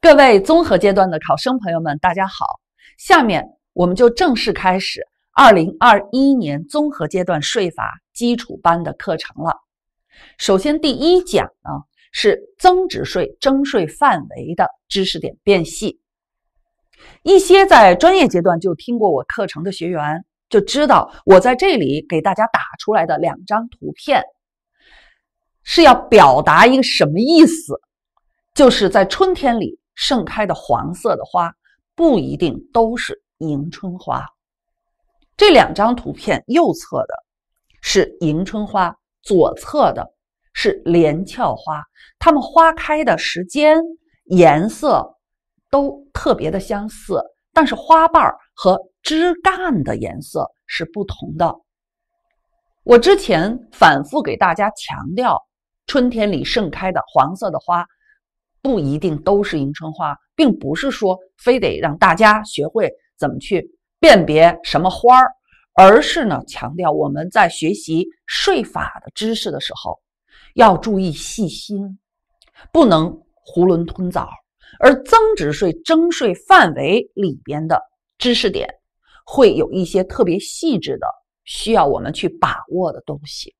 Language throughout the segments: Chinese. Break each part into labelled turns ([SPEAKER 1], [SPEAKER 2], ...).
[SPEAKER 1] 各位综合阶段的考生朋友们，大家好！下面我们就正式开始二零二一年综合阶段税法基础班的课程了。首先，第一讲呢是增值税征税范围的知识点辨析。一些在专业阶段就听过我课程的学员就知道，我在这里给大家打出来的两张图片是要表达一个什么意思，就是在春天里。盛开的黄色的花不一定都是迎春花。这两张图片，右侧的是迎春花，左侧的是连翘花。它们花开的时间、颜色都特别的相似，但是花瓣和枝干的颜色是不同的。我之前反复给大家强调，春天里盛开的黄色的花。不一定都是迎春花，并不是说非得让大家学会怎么去辨别什么花儿，而是呢，强调我们在学习税法的知识的时候，要注意细心，不能囫囵吞枣。而增值税征税范围里边的知识点，会有一些特别细致的，需要我们去把握的东西。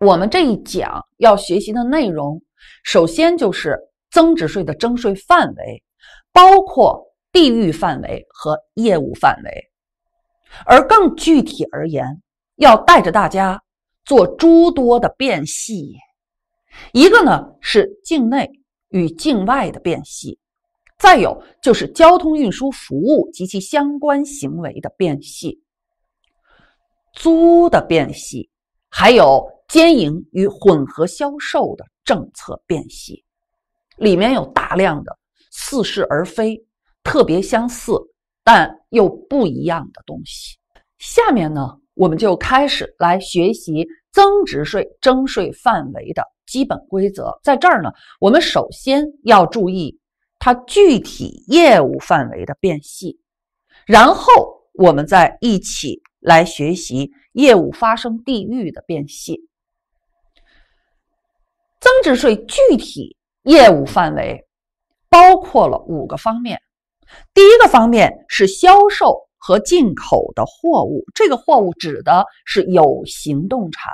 [SPEAKER 1] 我们这一讲要学习的内容。首先就是增值税的征税范围，包括地域范围和业务范围，而更具体而言，要带着大家做诸多的辨析。一个呢是境内与境外的辨析，再有就是交通运输服务及其相关行为的辨析，租的辨析，还有。兼营与混合销售的政策变析，里面有大量的似是而非、特别相似但又不一样的东西。下面呢，我们就开始来学习增值税征税范围的基本规则。在这儿呢，我们首先要注意它具体业务范围的变细，然后我们再一起来学习业务发生地域的变细。增值税具体业务范围包括了五个方面。第一个方面是销售和进口的货物，这个货物指的是有形动产，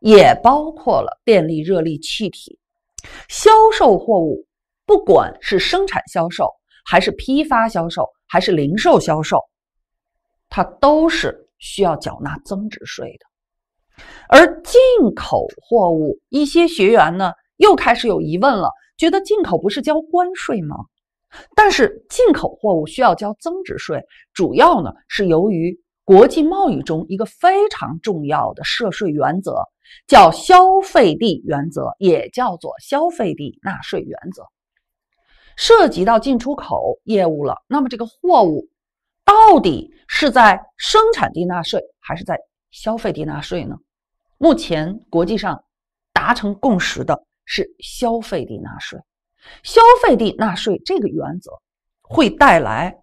[SPEAKER 1] 也包括了电力、热力、气体。销售货物，不管是生产销售，还是批发销售，还是零售销售，它都是需要缴纳增值税的。而进口货物，一些学员呢又开始有疑问了，觉得进口不是交关税吗？但是进口货物需要交增值税，主要呢是由于国际贸易中一个非常重要的涉税原则，叫消费地原则，也叫做消费地纳税原则。涉及到进出口业务了，那么这个货物到底是在生产地纳税，还是在消费地纳税呢？目前国际上达成共识的是消费地纳税，消费地纳税这个原则会带来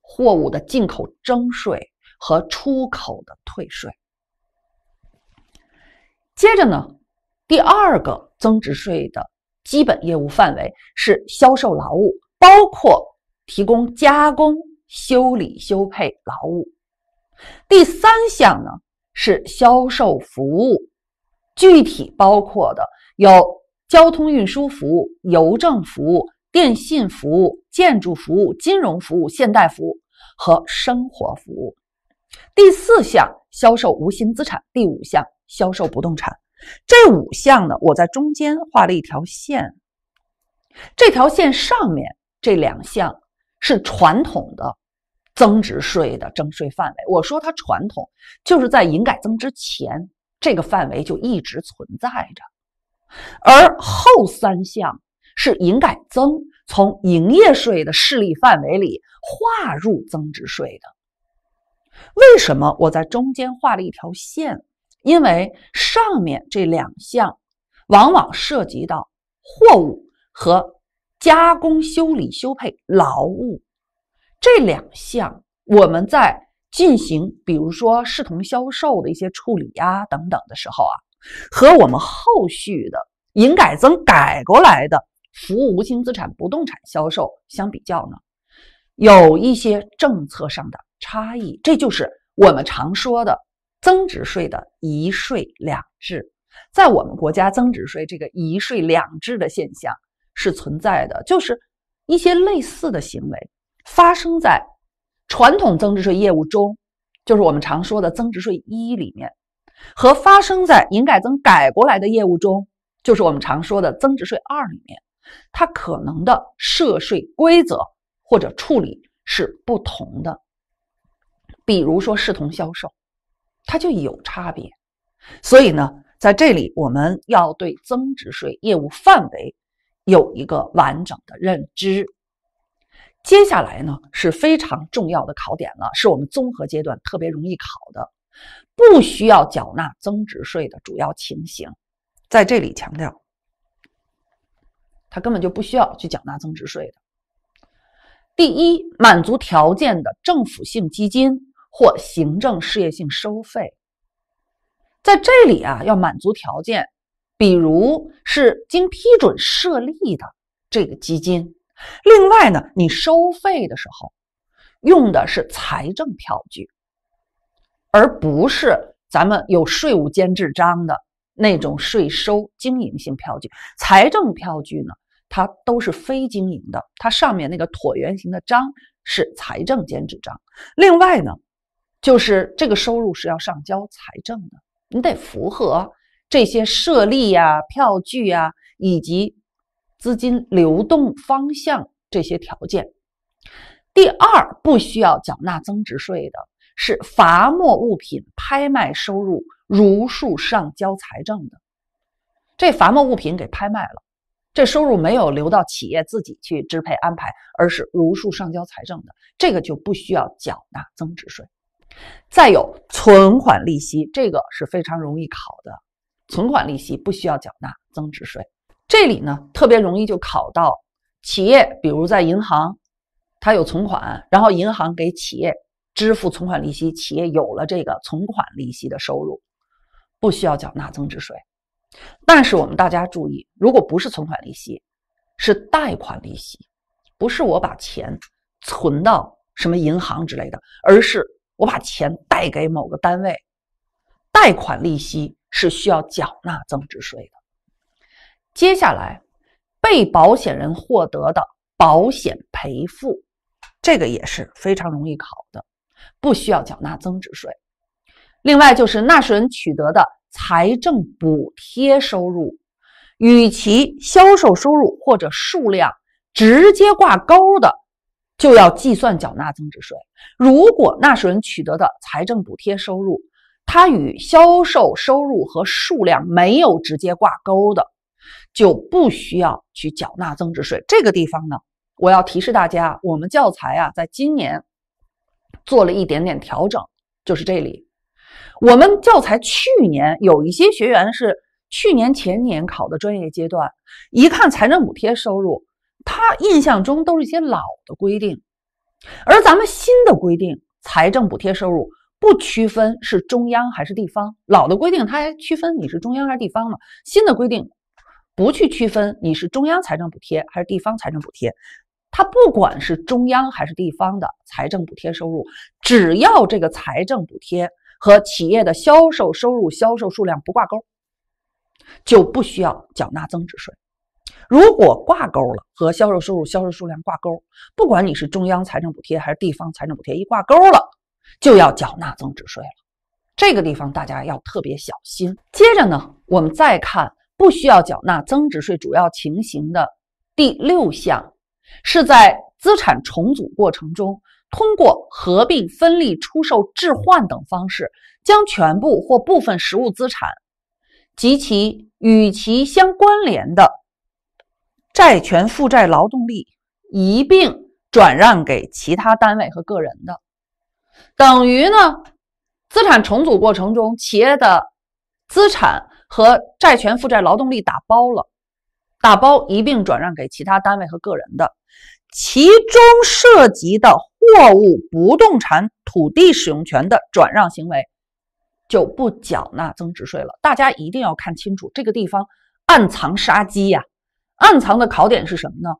[SPEAKER 1] 货物的进口征税和出口的退税。接着呢，第二个增值税的基本业务范围是销售劳务，包括提供加工、修理、修配劳务。第三项呢？是销售服务，具体包括的有交通运输服务、邮政服务、电信服务、建筑服务、金融服务、现代服务和生活服务。第四项销售无形资产，第五项销售不动产。这五项呢，我在中间画了一条线，这条线上面这两项是传统的。增值税的征税范围，我说它传统就是在营改增之前，这个范围就一直存在着，而后三项是营改增从营业税的势力范围里划入增值税的。为什么我在中间画了一条线？因为上面这两项往往涉及到货物和加工修理修配劳务。这两项我们在进行，比如说视同销售的一些处理呀等等的时候啊，和我们后续的营改增改过来的服务无形资产、不动产销售相比较呢，有一些政策上的差异。这就是我们常说的增值税的一税两制。在我们国家，增值税这个一税两制的现象是存在的，就是一些类似的行为。发生在传统增值税业务中，就是我们常说的增值税一里面，和发生在营改增改过来的业务中，就是我们常说的增值税二里面，它可能的涉税规则或者处理是不同的。比如说视同销售，它就有差别。所以呢，在这里我们要对增值税业务范围有一个完整的认知。接下来呢，是非常重要的考点了，是我们综合阶段特别容易考的，不需要缴纳增值税的主要情形，在这里强调，他根本就不需要去缴纳增值税的。第一，满足条件的政府性基金或行政事业性收费，在这里啊要满足条件，比如是经批准设立的这个基金。另外呢，你收费的时候用的是财政票据，而不是咱们有税务监制章的那种税收经营性票据。财政票据呢，它都是非经营的，它上面那个椭圆形的章是财政监制章。另外呢，就是这个收入是要上交财政的，你得符合这些设立呀、票据啊以及。资金流动方向这些条件，第二不需要缴纳增值税的是罚没物品拍卖收入如数上交财政的，这罚没物品给拍卖了，这收入没有流到企业自己去支配安排，而是如数上交财政的，这个就不需要缴纳增值税。再有存款利息，这个是非常容易考的，存款利息不需要缴纳增值税。这里呢，特别容易就考到企业，比如在银行，它有存款，然后银行给企业支付存款利息，企业有了这个存款利息的收入，不需要缴纳增值税。但是我们大家注意，如果不是存款利息，是贷款利息，不是我把钱存到什么银行之类的，而是我把钱贷给某个单位，贷款利息是需要缴纳增值税的。接下来，被保险人获得的保险赔付，这个也是非常容易考的，不需要缴纳增值税。另外，就是纳税人取得的财政补贴收入，与其销售收入或者数量直接挂钩的，就要计算缴纳增值税。如果纳税人取得的财政补贴收入，它与销售收入和数量没有直接挂钩的，就不需要去缴纳增值税。这个地方呢，我要提示大家，我们教材啊，在今年做了一点点调整，就是这里。我们教材去年有一些学员是去年前年考的专业阶段，一看财政补贴收入，他印象中都是一些老的规定，而咱们新的规定，财政补贴收入不区分是中央还是地方，老的规定它区分你是中央还是地方嘛，新的规定。不去区分你是中央财政补贴还是地方财政补贴，它不管是中央还是地方的财政补贴收入，只要这个财政补贴和企业的销售收入、销售数量不挂钩，就不需要缴纳增值税。如果挂钩了，和销售收入、销售数量挂钩，不管你是中央财政补贴还是地方财政补贴，一挂钩了就要缴纳增值税了。这个地方大家要特别小心。接着呢，我们再看。不需要缴纳增值税主要情形的第六项，是在资产重组过程中，通过合并、分立、出售、置换等方式，将全部或部分实物资产及其与其相关联的债权、负债、劳动力一并转让给其他单位和个人的。等于呢，资产重组过程中企业的资产。和债权、负债、劳动力打包了，打包一并转让给其他单位和个人的，其中涉及的货物、不动产、土地使用权的转让行为，就不缴纳增值税了。大家一定要看清楚，这个地方暗藏杀机呀！暗藏的考点是什么呢？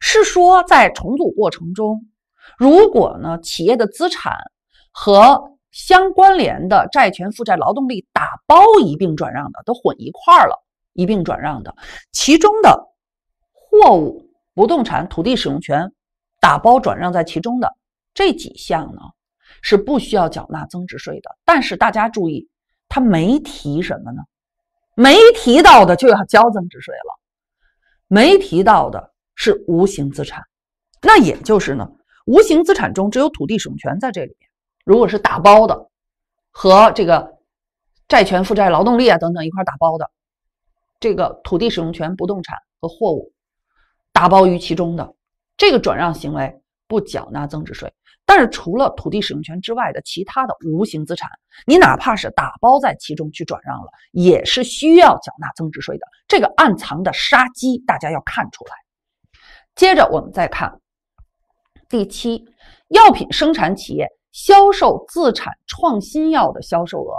[SPEAKER 1] 是说在重组过程中，如果呢企业的资产和相关联的债权、负债、劳动力打包一并转让的都混一块儿了，一并转让的其中的货物、不动产、土地使用权打包转让在其中的这几项呢，是不需要缴纳增值税的。但是大家注意，他没提什么呢？没提到的就要交增值税了。没提到的是无形资产，那也就是呢，无形资产中只有土地使用权在这里。如果是打包的，和这个债权、负债、劳动力啊等等一块打包的，这个土地使用权、不动产和货物打包于其中的这个转让行为不缴纳增值税。但是，除了土地使用权之外的其他的无形资产，你哪怕是打包在其中去转让了，也是需要缴纳增值税的。这个暗藏的杀机，大家要看出来。接着我们再看第七，药品生产企业。销售自产创新药的销售额，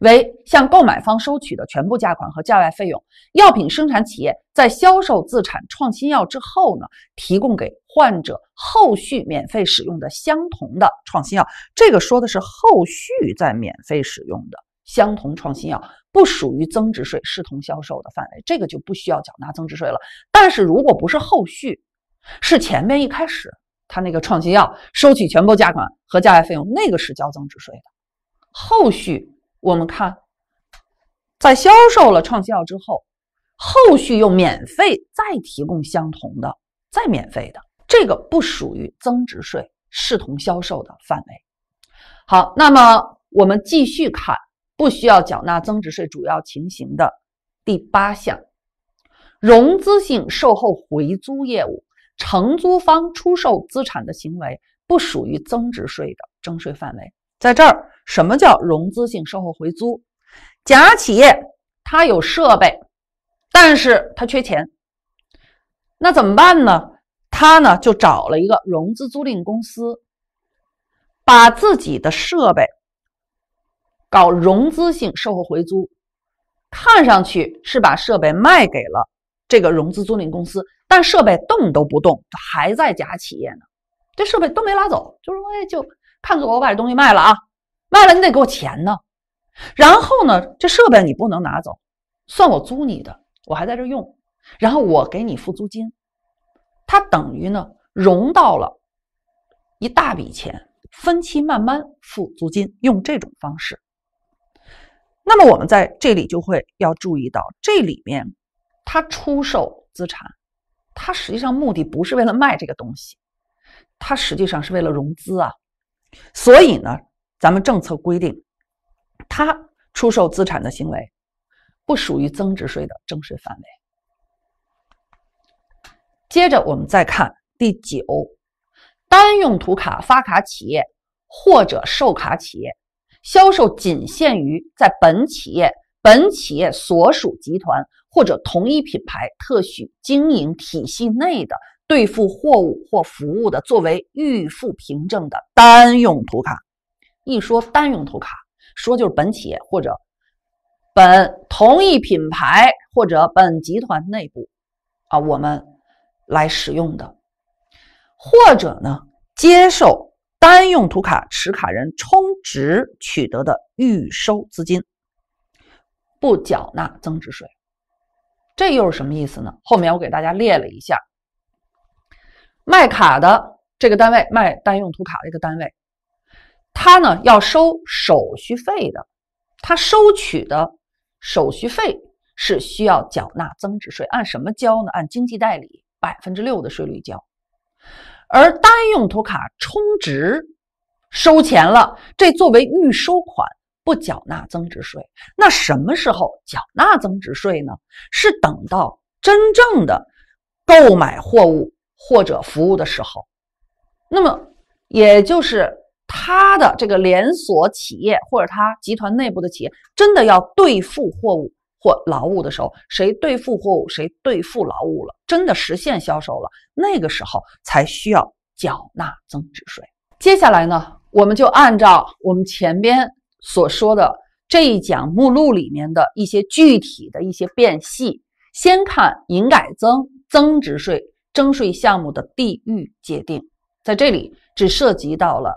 [SPEAKER 1] 为向购买方收取的全部价款和价外费用。药品生产企业在销售自产创新药之后呢，提供给患者后续免费使用的相同的创新药，这个说的是后续在免费使用的相同创新药，不属于增值税视同销售的范围，这个就不需要缴纳增值税了。但是，如果不是后续，是前面一开始。他那个创新药收取全部价款和价外费用，那个是交增值税的。后续我们看，在销售了创新药之后，后续又免费再提供相同的、再免费的，这个不属于增值税视同销售的范围。好，那么我们继续看不需要缴纳增值税主要情形的第八项：融资性售后回租业务。承租方出售资产的行为不属于增值税的征税范围。在这儿，什么叫融资性售后回租？甲企业它有设备，但是它缺钱，那怎么办呢？他呢就找了一个融资租赁公司，把自己的设备搞融资性售后回租，看上去是把设备卖给了。这个融资租赁公司，但设备动都不动，还在假企业呢，这设备都没拉走，就是说，哎，就看着我把这东西卖了啊，卖了你得给我钱呢，然后呢，这设备你不能拿走，算我租你的，我还在这用，然后我给你付租金，它等于呢融到了一大笔钱，分期慢慢付租金，用这种方式。那么我们在这里就会要注意到这里面。他出售资产，他实际上目的不是为了卖这个东西，他实际上是为了融资啊。所以呢，咱们政策规定，他出售资产的行为不属于增值税的征税范围。接着我们再看第九，单用途卡发卡企业或者售卡企业销售仅限于在本企业。本企业所属集团或者同一品牌特许经营体系内的兑付货物或服务的，作为预付凭证的单用途卡。一说单用途卡，说就是本企业或者本同一品牌或者本集团内部啊，我们来使用的，或者呢，接受单用途卡持卡人充值取得的预收资金。不缴纳增值税，这又是什么意思呢？后面我给大家列了一下，卖卡的这个单位，卖单用途卡的一个单位，他呢要收手续费的，他收取的手续费是需要缴纳增值税，按什么交呢？按经济代理百分之六的税率交，而单用途卡充值收钱了，这作为预收款。不缴纳增值税，那什么时候缴纳增值税呢？是等到真正的购买货物或者服务的时候，那么也就是他的这个连锁企业或者他集团内部的企业真的要兑付货物或劳务的时候，谁兑付货物，谁兑付劳务了，真的实现销售了，那个时候才需要缴纳增值税。接下来呢，我们就按照我们前边。所说的这一讲目录里面的一些具体的一些变细。先看营改增增值税征税项目的地域界定，在这里只涉及到了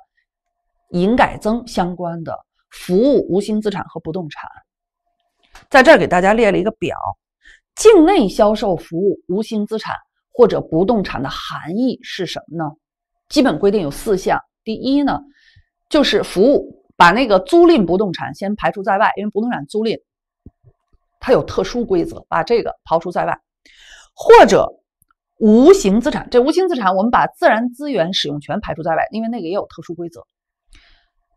[SPEAKER 1] 营改增相关的服务、无形资产和不动产。在这儿给大家列了一个表，境内销售服务、无形资产或者不动产的含义是什么呢？基本规定有四项，第一呢就是服务。把那个租赁不动产先排除在外，因为不动产租赁它有特殊规则，把这个刨除在外。或者无形资产，这无形资产我们把自然资源使用权排除在外，因为那个也有特殊规则。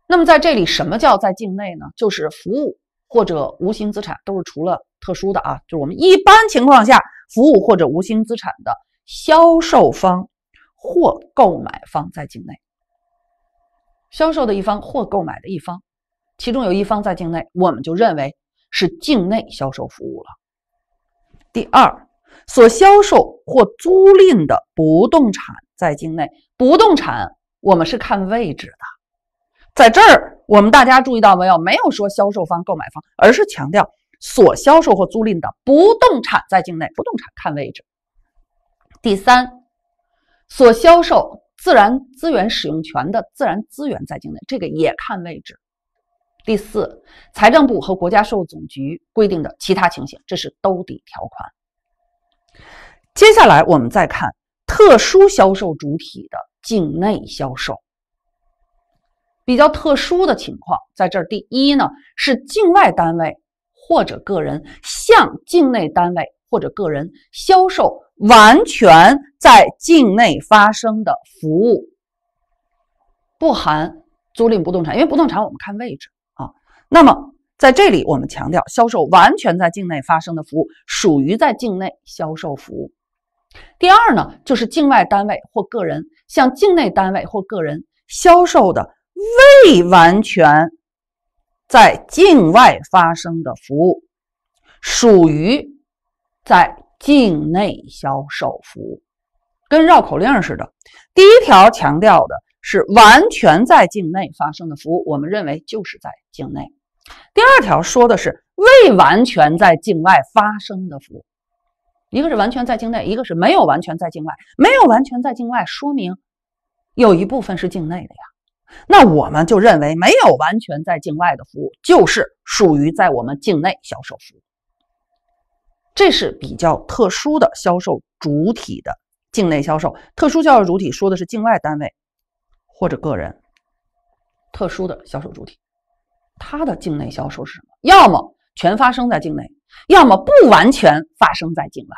[SPEAKER 1] 那么在这里，什么叫在境内呢？就是服务或者无形资产都是除了特殊的啊，就是我们一般情况下服务或者无形资产的销售方或购买方在境内。销售的一方或购买的一方，其中有一方在境内，我们就认为是境内销售服务了。第二，所销售或租赁的不动产在境内，不动产我们是看位置的。在这儿，我们大家注意到没有？没有说销售方、购买方，而是强调所销售或租赁的不动产在境内，不动产看位置。第三，所销售。自然资源使用权的自然资源在境内，这个也看位置。第四，财政部和国家税务总局规定的其他情形，这是兜底条款。接下来我们再看特殊销售主体的境内销售，比较特殊的情况在这儿。第一呢，是境外单位或者个人向境内单位或者个人销售。完全在境内发生的服务，不含租赁不动产，因为不动产我们看位置啊。那么在这里我们强调，销售完全在境内发生的服务，属于在境内销售服务。第二呢，就是境外单位或个人向境内单位或个人销售的未完全在境外发生的服务，属于在。境内销售服务跟绕口令似的，第一条强调的是完全在境内发生的服务，我们认为就是在境内。第二条说的是未完全在境外发生的服务，一个是完全在境内，一个是没有完全在境外。没有完全在境外，说明有一部分是境内的呀。那我们就认为没有完全在境外的服务就是属于在我们境内销售服务。这是比较特殊的销售主体的境内销售。特殊销售主体说的是境外单位或者个人。特殊的销售主体，它的境内销售是什么？要么全发生在境内，要么不完全发生在境外。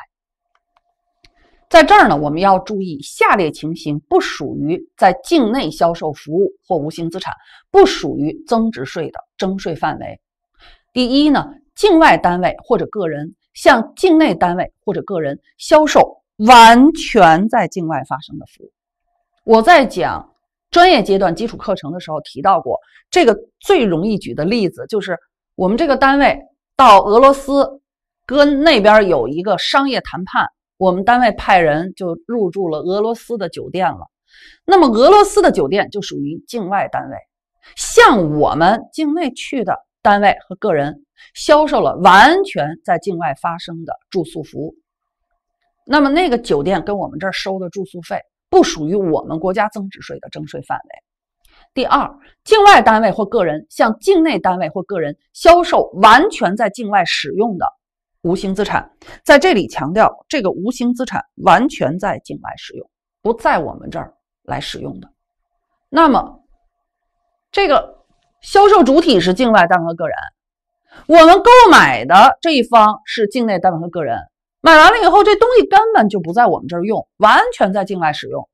[SPEAKER 1] 在这儿呢，我们要注意下列情形不属于在境内销售服务或无形资产，不属于增值税的征税范围。第一呢，境外单位或者个人。向境内单位或者个人销售完全在境外发生的服务，我在讲专业阶段基础课程的时候提到过，这个最容易举的例子就是我们这个单位到俄罗斯，跟那边有一个商业谈判，我们单位派人就入住了俄罗斯的酒店了，那么俄罗斯的酒店就属于境外单位，向我们境内去的单位和个人。销售了完全在境外发生的住宿服务，那么那个酒店跟我们这儿收的住宿费不属于我们国家增值税的征税范围。第二，境外单位或个人向境内单位或个人销售完全在境外使用的无形资产，在这里强调这个无形资产完全在境外使用，不在我们这儿来使用的。那么，这个销售主体是境外单位或个人。我们购买的这一方是境内单位和个人，买完了以后，这东西根本就不在我们这儿用，完全在境外使用。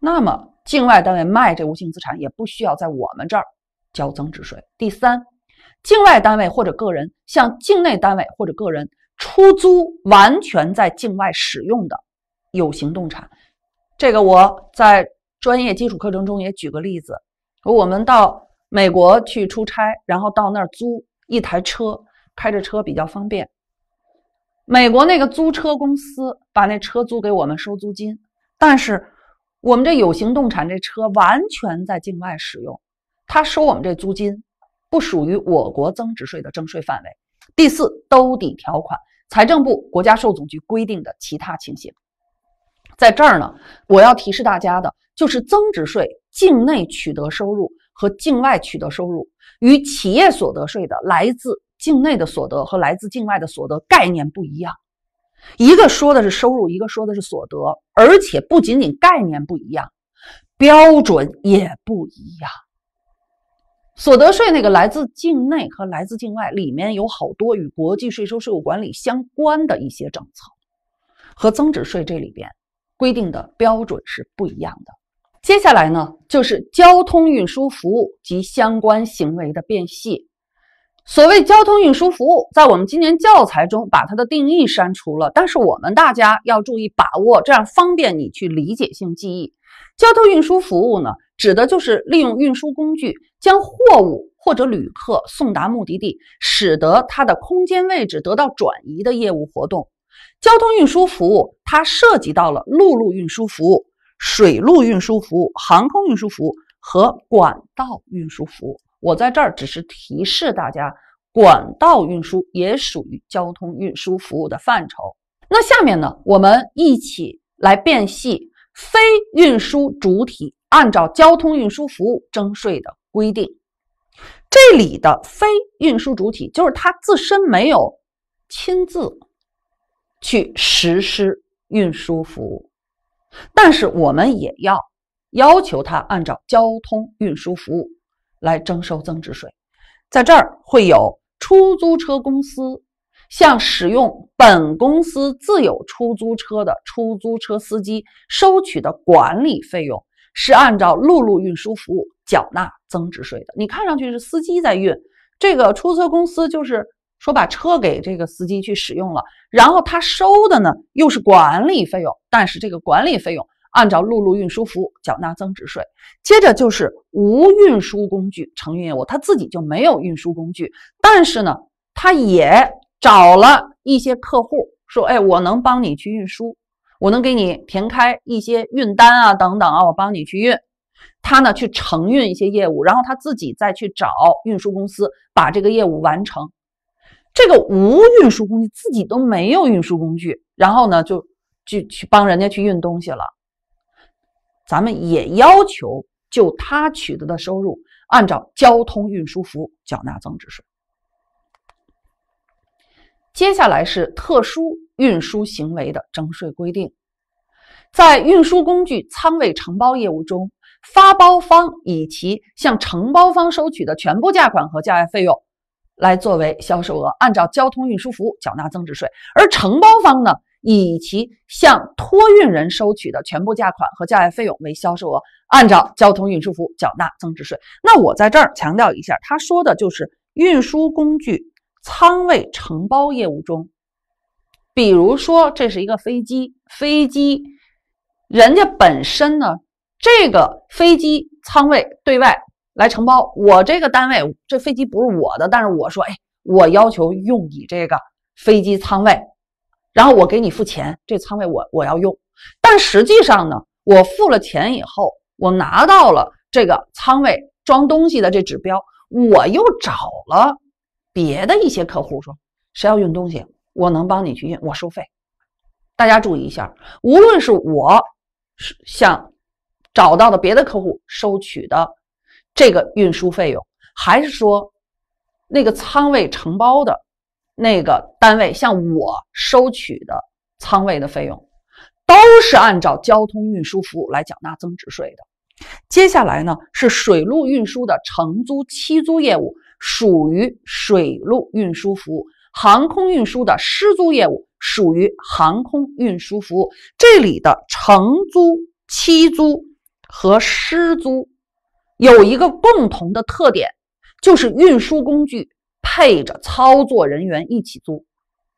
[SPEAKER 1] 那么，境外单位卖这无形资产也不需要在我们这儿交增值税。第三，境外单位或者个人向境内单位或者个人出租完全在境外使用的有形动产，这个我在专业基础课程中也举个例子，我们到。美国去出差，然后到那儿租一台车，开着车比较方便。美国那个租车公司把那车租给我们收租金，但是我们这有形动产这车完全在境外使用，他收我们这租金不属于我国增值税的征税范围。第四兜底条款，财政部国家税务总局规定的其他情形，在这儿呢，我要提示大家的就是增值税境内取得收入。和境外取得收入与企业所得税的来自境内的所得和来自境外的所得概念不一样，一个说的是收入，一个说的是所得，而且不仅仅概念不一样，标准也不一样。所得税那个来自境内和来自境外里面有好多与国际税收税务管理相关的一些政策，和增值税这里边规定的标准是不一样的。接下来呢，就是交通运输服务及相关行为的变细。所谓交通运输服务，在我们今年教材中把它的定义删除了，但是我们大家要注意把握，这样方便你去理解性记忆。交通运输服务呢，指的就是利用运输工具将货物或者旅客送达目的地，使得它的空间位置得到转移的业务活动。交通运输服务它涉及到了陆路运输服务。水路运输服务、航空运输服务和管道运输服务，我在这儿只是提示大家，管道运输也属于交通运输服务的范畴。那下面呢，我们一起来辨析非运输主体按照交通运输服务征税的规定。这里的非运输主体就是他自身没有亲自去实施运输服务。但是我们也要要求他按照交通运输服务来征收增值税，在这儿会有出租车公司向使用本公司自有出租车的出租车司机收取的管理费用，是按照陆路运输服务缴纳增值税的。你看上去是司机在运，这个出租车公司就是。说把车给这个司机去使用了，然后他收的呢又是管理费用，但是这个管理费用按照陆路运输服务缴纳增值税。接着就是无运输工具承运业务，他自己就没有运输工具，但是呢，他也找了一些客户，说：“哎，我能帮你去运输，我能给你填开一些运单啊，等等啊，我帮你去运。”他呢去承运一些业务，然后他自己再去找运输公司把这个业务完成。这个无运输工具自己都没有运输工具，然后呢，就去去帮人家去运东西了。咱们也要求就他取得的收入，按照交通运输服务缴纳增值税。接下来是特殊运输行为的征税规定，在运输工具仓位承包业务中，发包方以其向承包方收取的全部价款和价外费用。来作为销售额，按照交通运输服务缴纳增值税；而承包方呢，以其向托运人收取的全部价款和价外费用为销售额，按照交通运输服务缴纳增值税。那我在这儿强调一下，他说的就是运输工具仓位承包业务中，比如说这是一个飞机，飞机人家本身呢，这个飞机舱位对外。来承包我这个单位，这飞机不是我的，但是我说，哎，我要求用你这个飞机舱位，然后我给你付钱，这仓位我我要用。但实际上呢，我付了钱以后，我拿到了这个仓位装东西的这指标，我又找了别的一些客户说，谁要运东西，我能帮你去运，我收费。大家注意一下，无论是我是向找到的别的客户收取的。这个运输费用，还是说那个仓位承包的，那个单位向我收取的仓位的费用，都是按照交通运输服务来缴纳增值税的。接下来呢，是水路运输的承租、期租业务属于水路运输服务，航空运输的失租业务属于航空运输服务。这里的承租、期租和失租。有一个共同的特点，就是运输工具配着操作人员一起租。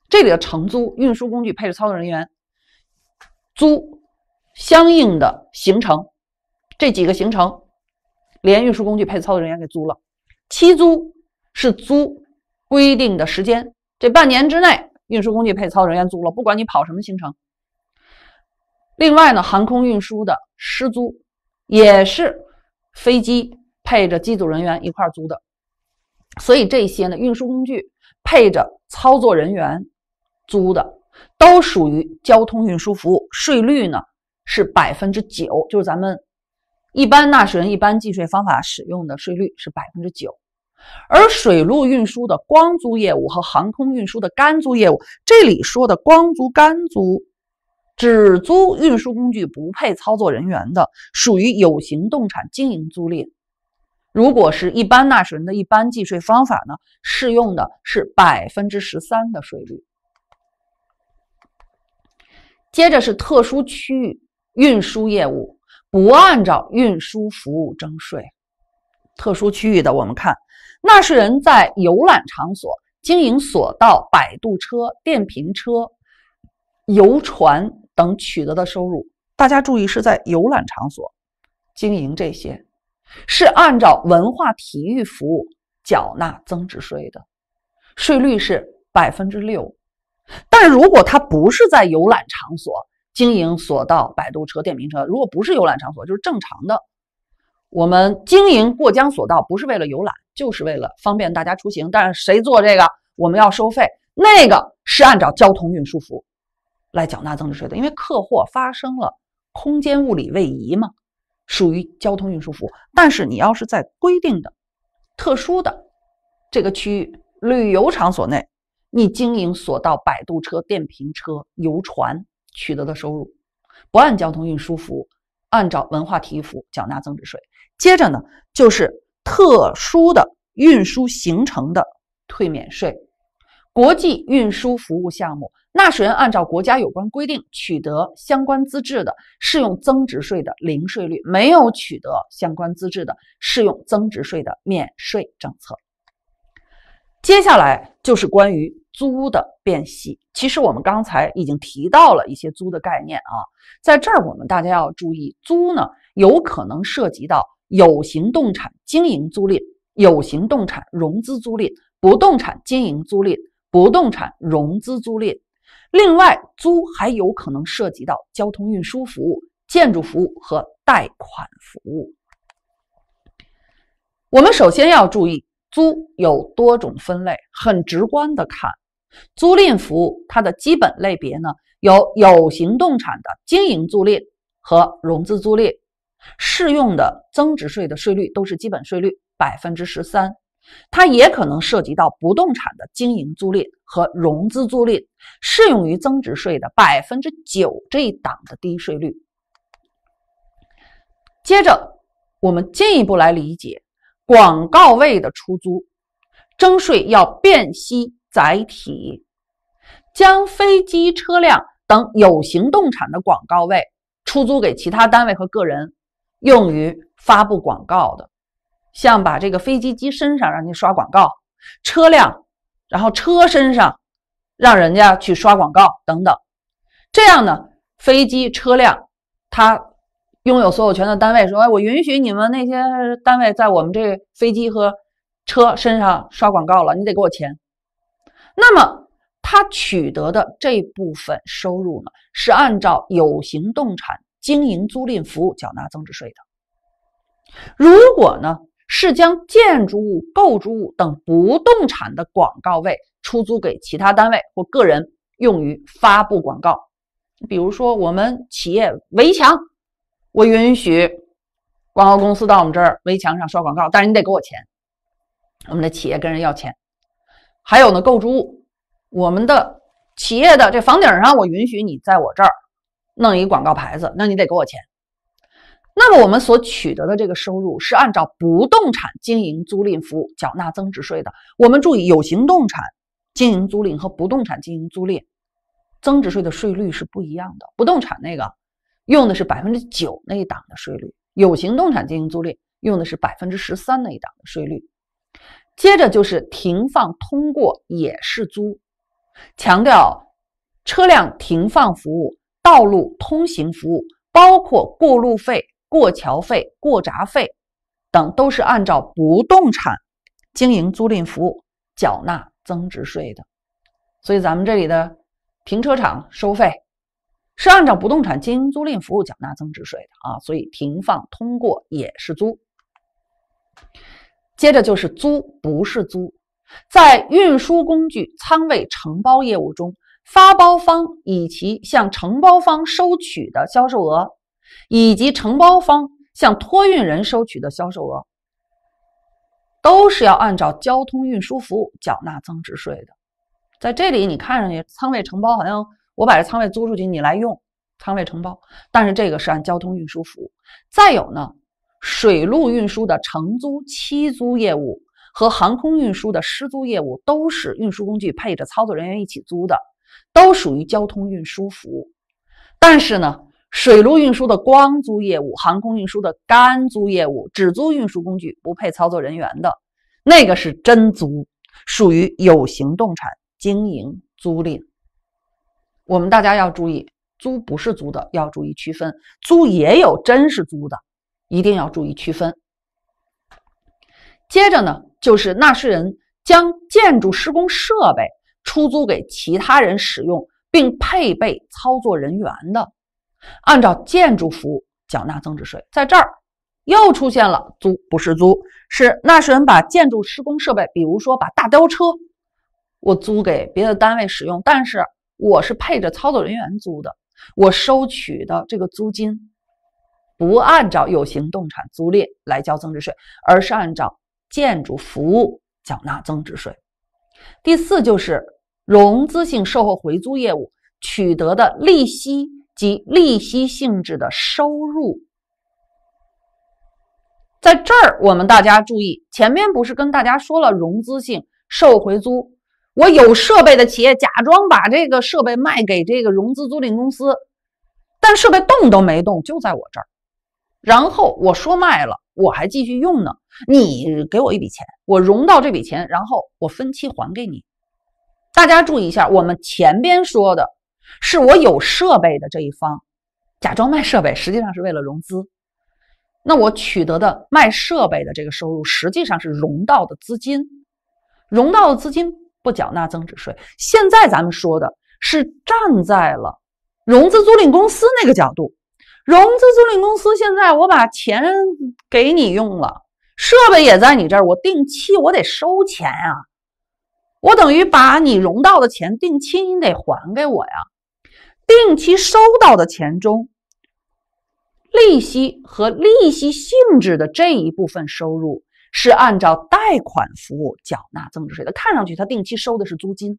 [SPEAKER 1] 这里的承租运输工具配着操作人员租相应的行程，这几个行程连运输工具配操作人员给租了。期租是租规定的时间，这半年之内运输工具配操作人员租了，不管你跑什么行程。另外呢，航空运输的失租也是。飞机配着机组人员一块儿租的，所以这些呢运输工具配着操作人员租的，都属于交通运输服务，税率呢是百分之九，就是咱们一般纳税人一般计税方法使用的税率是百分之九，而水路运输的光租业务和航空运输的干租业务，这里说的光租、干租。只租运输工具不配操作人员的，属于有形动产经营租赁。如果是一般纳税人的一般计税方法呢，适用的是百分之十三的税率。接着是特殊区域运输业务，不按照运输服务征税。特殊区域的，我们看纳税人在游览场所经营索道、摆渡车、电瓶车、游船。等取得的收入，大家注意是在游览场所经营这些，是按照文化体育服务缴纳增值税的，税率是百分之六。但如果他不是在游览场所经营索道、摆渡车、电瓶车，如果不是游览场所，就是正常的。我们经营过江索道不是为了游览，就是为了方便大家出行。但是谁坐这个，我们要收费。那个是按照交通运输服务。来缴纳增值税的，因为客货发生了空间物理位移嘛，属于交通运输服务。但是你要是在规定的特殊的这个区域旅游场所内，你经营索道、摆渡车、电瓶车、游船取得的收入，不按交通运输服务，按照文化体育服务缴纳增值税。接着呢，就是特殊的运输形成的退免税。国际运输服务项目，纳税人按照国家有关规定取得相关资质的，适用增值税的零税率；没有取得相关资质的，适用增值税的免税政策。接下来就是关于租的辨析。其实我们刚才已经提到了一些租的概念啊，在这儿我们大家要注意，租呢有可能涉及到有形动产经营租赁、有形动产融资租赁、不动产经营租赁。不动产融资租赁，另外租还有可能涉及到交通运输服务、建筑服务和贷款服务。我们首先要注意，租有多种分类。很直观的看，租赁服务它的基本类别呢，有有形动产的经营租赁和融资租赁，适用的增值税的税率都是基本税率百分之十三。它也可能涉及到不动产的经营租赁和融资租赁，适用于增值税的百分之九这一档的低税率。接着，我们进一步来理解广告位的出租征税要辨析载体，将飞机、车辆等有形动产的广告位出租给其他单位和个人，用于发布广告的。像把这个飞机机身上让你刷广告，车辆，然后车身上让人家去刷广告等等，这样呢，飞机、车辆，它拥有所有权的单位说：“哎，我允许你们那些单位在我们这飞机和车身上刷广告了，你得给我钱。”那么，他取得的这部分收入呢，是按照有形动产经营租赁服务缴纳增值税的。如果呢？是将建筑物、构筑物等不动产的广告位出租给其他单位或个人，用于发布广告。比如说，我们企业围墙，我允许广告公司到我们这儿围墙上刷广告，但是你得给我钱。我们的企业跟人要钱。还有呢，构筑物，我们的企业的这房顶上，我允许你在我这儿弄一广告牌子，那你得给我钱。那么我们所取得的这个收入是按照不动产经营租赁服务缴纳增值税的。我们注意，有形动产经营租赁和不动产经营租赁增值税的税率是不一样的。不动产那个用的是百分之九那一档的税率，有形动产经营租赁用的是百分之十三那一档的税率。接着就是停放通过也是租，强调车辆停放服务、道路通行服务，包括过路费。过桥费、过闸费等都是按照不动产经营租赁服务缴纳增值税的，所以咱们这里的停车场收费是按照不动产经营租赁服务缴纳增值税的啊，所以停放通过也是租。接着就是租不是租，在运输工具仓位承包业务中，发包方以其向承包方收取的销售额。以及承包方向托运人收取的销售额，都是要按照交通运输服务缴纳增值税的。在这里，你看上去仓位承包好像我把这仓位租出去，你来用仓位承包，但是这个是按交通运输服务。再有呢，水路运输的承租期租业务和航空运输的失租业务，都是运输工具配着操作人员一起租的，都属于交通运输服务。但是呢。水路运输的光租业务，航空运输的干租业务，只租运输工具不配操作人员的那个是真租，属于有形动产经营租赁。我们大家要注意，租不是租的，要注意区分，租也有真是租的，一定要注意区分。接着呢，就是纳税人将建筑施工设备出租给其他人使用，并配备操作人员的。按照建筑服务缴纳增值税，在这儿又出现了租不是租，是纳税人把建筑施工设备，比如说把大吊车，我租给别的单位使用，但是我是配着操作人员租的，我收取的这个租金，不按照有形动产租赁来交增值税，而是按照建筑服务缴纳增值税。第四就是融资性售后回租业务取得的利息。及利息性质的收入，在这儿我们大家注意，前面不是跟大家说了融资性受回租？我有设备的企业假装把这个设备卖给这个融资租赁公司，但设备动都没动，就在我这儿。然后我说卖了，我还继续用呢，你给我一笔钱，我融到这笔钱，然后我分期还给你。大家注意一下，我们前边说的。是我有设备的这一方，假装卖设备，实际上是为了融资。那我取得的卖设备的这个收入，实际上是融到的资金。融到的资金不缴纳增值税。现在咱们说的是站在了融资租赁公司那个角度，融资租赁公司现在我把钱给你用了，设备也在你这儿，我定期我得收钱啊，我等于把你融到的钱定期你得还给我呀。定期收到的钱中，利息和利息性质的这一部分收入是按照贷款服务缴纳增值税。的。看上去它定期收的是租金，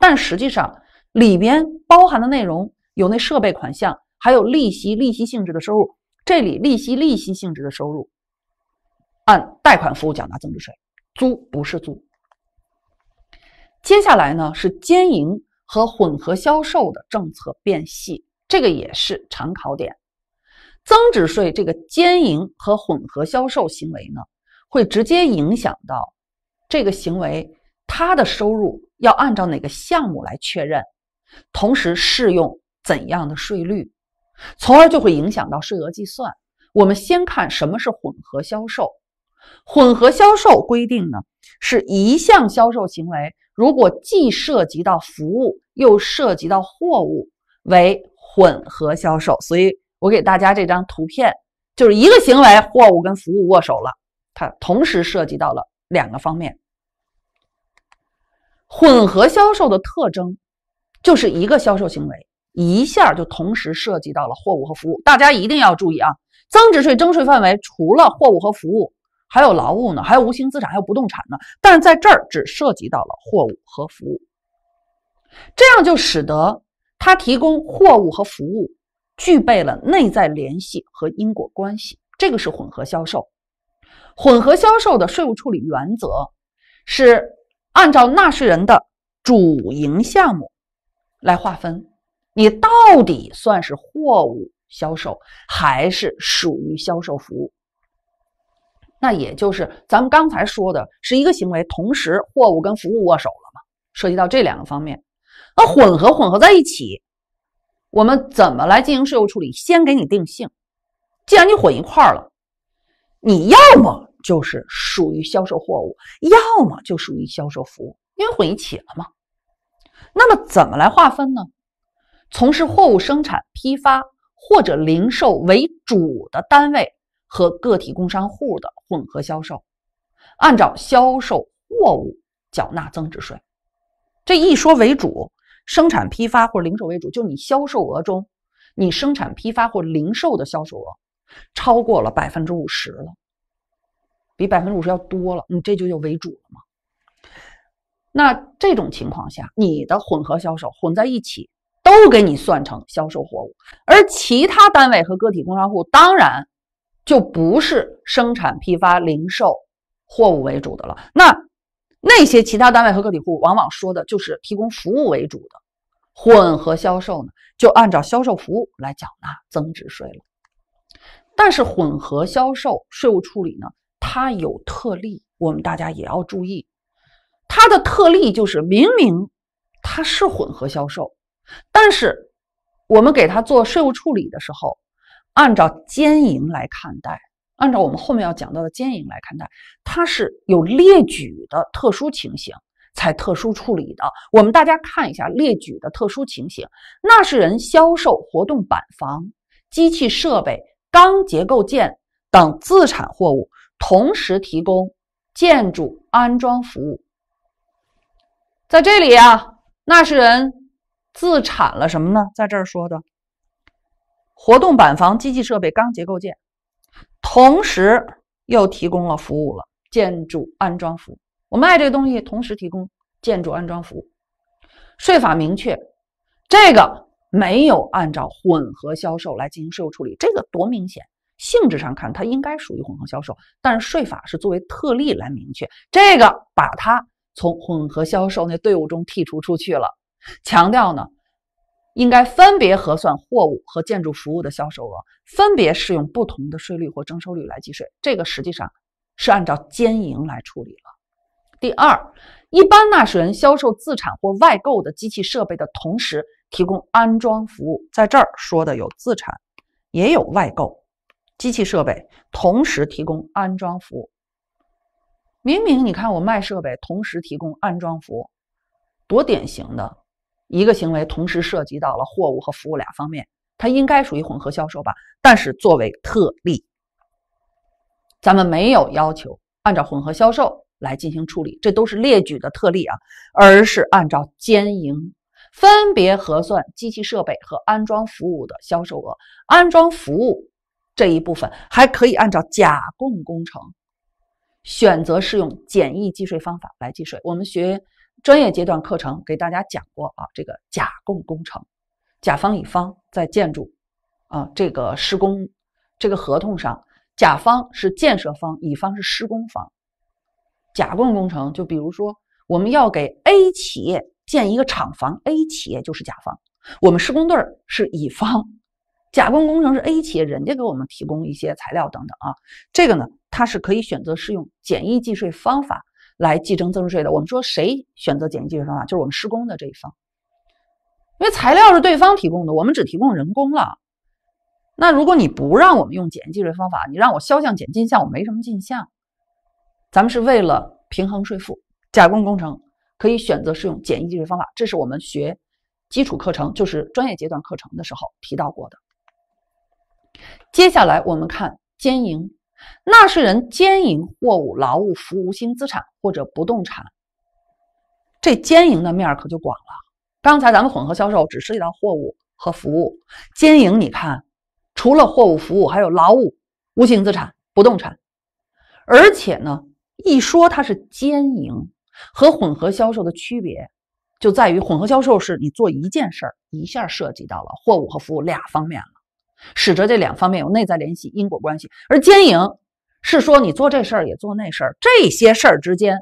[SPEAKER 1] 但实际上里边包含的内容有那设备款项，还有利息、利息性质的收入。这里利息、利息性质的收入按贷款服务缴纳增值税，租不是租。接下来呢是兼营。和混合销售的政策变细，这个也是常考点。增值税这个兼营和混合销售行为呢，会直接影响到这个行为它的收入要按照哪个项目来确认，同时适用怎样的税率，从而就会影响到税额计算。我们先看什么是混合销售，混合销售规定呢，是一项销售行为。如果既涉及到服务又涉及到货物，为混合销售。所以我给大家这张图片，就是一个行为，货物跟服务握手了，它同时涉及到了两个方面。混合销售的特征，就是一个销售行为一下就同时涉及到了货物和服务。大家一定要注意啊，增值税征税范围除了货物和服务。还有劳务呢，还有无形资产，还有不动产呢。但是在这儿只涉及到了货物和服务，这样就使得他提供货物和服务具备了内在联系和因果关系。这个是混合销售。混合销售的税务处理原则是按照纳税人的主营项目来划分，你到底算是货物销售还是属于销售服务？那也就是咱们刚才说的是一个行为，同时货物跟服务握手了嘛？涉及到这两个方面，那混合混合在一起，我们怎么来进行税务处理？先给你定性，既然你混一块了，你要么就是属于销售货物，要么就属于销售服务，因为混一起了嘛。那么怎么来划分呢？从事货物生产、批发或者零售为主的单位。和个体工商户的混合销售，按照销售货物缴纳增值税，这一说为主，生产批发或零售为主，就你销售额中，你生产批发或零售的销售额超过了百分之五十了，比百分之五十要多了，你这就叫为主了嘛。那这种情况下，你的混合销售混在一起，都给你算成销售货物，而其他单位和个体工商户当然。就不是生产、批发、零售货物为主的了。那那些其他单位和个体户往往说的就是提供服务为主的混合销售呢，就按照销售服务来缴纳增值税了。但是混合销售税务处理呢，它有特例，我们大家也要注意。它的特例就是明明它是混合销售，但是我们给它做税务处理的时候。按照兼营来看待，按照我们后面要讲到的兼营来看待，它是有列举的特殊情形才特殊处理的。我们大家看一下列举的特殊情形：纳税人销售活动板房、机器设备、钢结构件等自产货物，同时提供建筑安装服务。在这里啊，纳税人自产了什么呢？在这儿说的。活动板房、机器设备、钢结构件，同时又提供了服务了建筑安装服务。我卖这个东西，同时提供建筑安装服务。税法明确，这个没有按照混合销售来进行税务处理。这个多明显，性质上看它应该属于混合销售，但是税法是作为特例来明确，这个把它从混合销售那队伍中剔除出去了，强调呢。应该分别核算货物和建筑服务的销售额，分别适用不同的税率或征收率来计税。这个实际上是按照兼营来处理了。第二，一般纳税人销售自产或外购的机器设备的同时提供安装服务，在这儿说的有自产，也有外购机器设备，同时提供安装服务。明明你看我卖设备，同时提供安装服务，多典型的。一个行为同时涉及到了货物和服务俩方面，它应该属于混合销售吧？但是作为特例，咱们没有要求按照混合销售来进行处理，这都是列举的特例啊，而是按照兼营，分别核算机器设备和安装服务的销售额。安装服务这一部分还可以按照甲供工程，选择适用简易计税方法来计税。我们学。专业阶段课程给大家讲过啊，这个甲供工程，甲方乙方在建筑啊这个施工这个合同上，甲方是建设方，乙方是施工方。甲供工程就比如说我们要给 A 企业建一个厂房，A 企业就是甲方，我们施工队儿是乙方。甲供工程是 A 企业人家给我们提供一些材料等等啊，这个呢它是可以选择适用简易计税方法。来计征增值税的，我们说谁选择简易计税方法，就是我们施工的这一方，因为材料是对方提供的，我们只提供人工了。那如果你不让我们用简易计税方法，你让我销项减进项，我没什么进项。咱们是为了平衡税负，甲供工程可以选择适用简易计税方法，这是我们学基础课程，就是专业阶段课程的时候提到过的。接下来我们看兼营。纳税人兼营货物、劳务、服务、无形资产或者不动产，这兼营的面可就广了。刚才咱们混合销售只涉及到货物和服务，兼营你看，除了货物、服务，还有劳务、无形资产、不动产。而且呢，一说它是兼营，和混合销售的区别就在于混合销售是你做一件事儿，一下涉及到了货物和服务俩方面了。使得这两方面有内在联系、因果关系，而兼营是说你做这事儿也做那事儿，这些事儿之间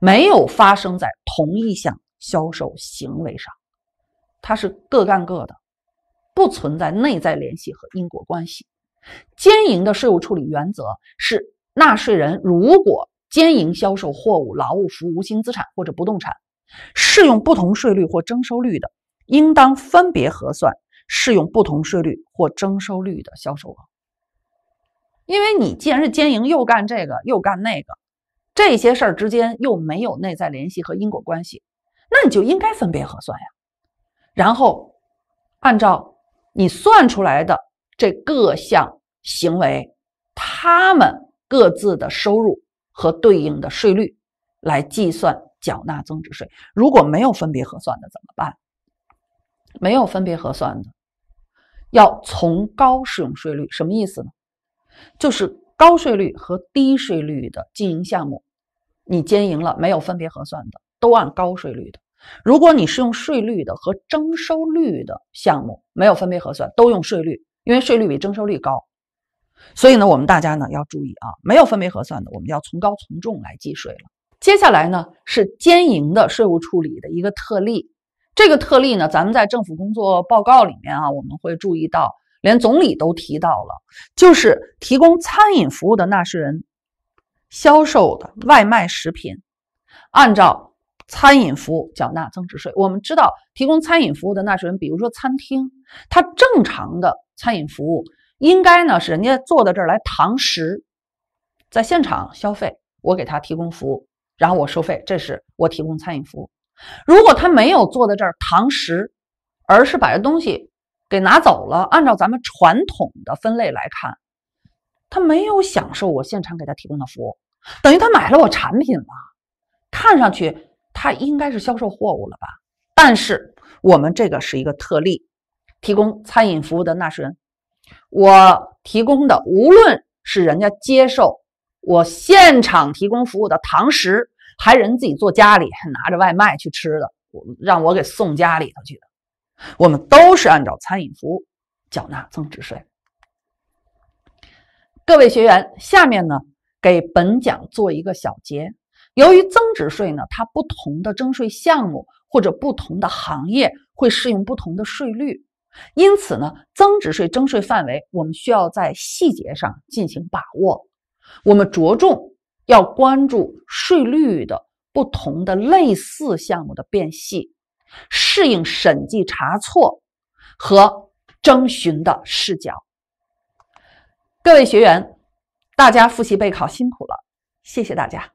[SPEAKER 1] 没有发生在同一项销售行为上，它是各干各的，不存在内在联系和因果关系。兼营的税务处理原则是：纳税人如果兼营销售货物、劳务、服务、无形资产或者不动产，适用不同税率或征收率的，应当分别核算。适用不同税率或征收率的销售额，因为你既然是兼营，又干这个又干那个，这些事儿之间又没有内在联系和因果关系，那你就应该分别核算呀。然后按照你算出来的这各项行为，他们各自的收入和对应的税率来计算缴纳增值税。如果没有分别核算的怎么办？没有分别核算的。要从高适用税率什么意思呢？就是高税率和低税率的经营项目，你兼营了没有分别核算的，都按高税率的。如果你适用税率的和征收率的项目没有分别核算，都用税率，因为税率比征收率高。所以呢，我们大家呢要注意啊，没有分别核算的，我们要从高从重来计税了。接下来呢是兼营的税务处理的一个特例。这个特例呢，咱们在政府工作报告里面啊，我们会注意到，连总理都提到了，就是提供餐饮服务的纳税人销售的外卖食品，按照餐饮服务缴纳增值税。我们知道，提供餐饮服务的纳税人，比如说餐厅，他正常的餐饮服务应该呢是人家坐到这儿来堂食，在现场消费，我给他提供服务，然后我收费，这是我提供餐饮服务。如果他没有坐在这儿堂食，而是把这东西给拿走了，按照咱们传统的分类来看，他没有享受我现场给他提供的服务，等于他买了我产品了。看上去他应该是销售货物了吧？但是我们这个是一个特例，提供餐饮服务的纳税人，我提供的无论是人家接受我现场提供服务的堂食。还人自己做家里拿着外卖去吃的，我让我给送家里头去的。我们都是按照餐饮服务缴纳增值税。各位学员，下面呢给本讲做一个小结。由于增值税呢它不同的征税项目或者不同的行业会适用不同的税率，因此呢增值税征税范围我们需要在细节上进行把握。我们着重。要关注税率的不同的类似项目的变细，适应审计查错和征询的视角。各位学员，大家复习备考辛苦了，谢谢大家。